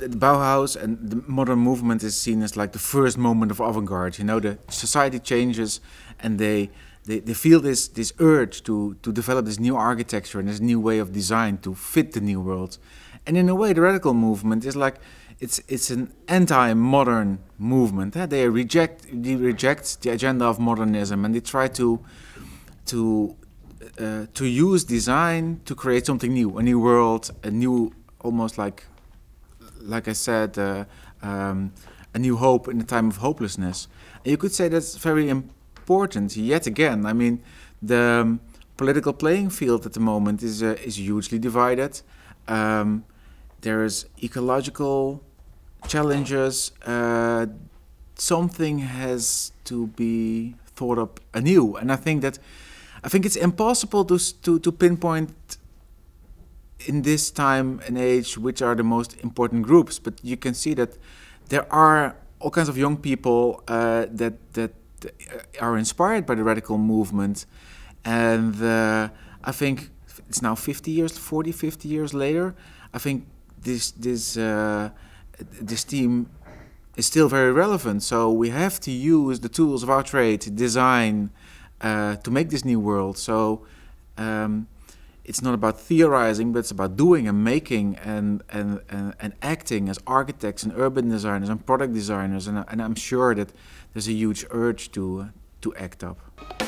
the Bauhaus and the modern movement is seen as like the first moment of avant-garde. You know, the society changes, and they they, they feel this this urge to to develop this new architecture and this new way of design to fit the new world. And in a way, the radical movement is like it's it's an anti-modern movement. Eh? They reject they reject the agenda of modernism and they try to to uh, to use design to create something new, a new world, a new almost like like I said, uh, um, a new hope in a time of hopelessness. And you could say that's very important yet again. I mean, the um, political playing field at the moment is, uh, is hugely divided. Um, there is ecological challenges. Uh, something has to be thought up anew. And I think that I think it's impossible to, to, to pinpoint in this time and age, which are the most important groups. But you can see that there are all kinds of young people uh, that that are inspired by the radical movement, and uh, I think it's now 50 years, 40, 50 years later. I think this this uh, this team is still very relevant. So we have to use the tools of our trade, design, uh, to make this new world. So. Um, it's not about theorizing, but it's about doing and making and, and, and, and acting as architects and urban designers and product designers. And, and I'm sure that there's a huge urge to, to act up.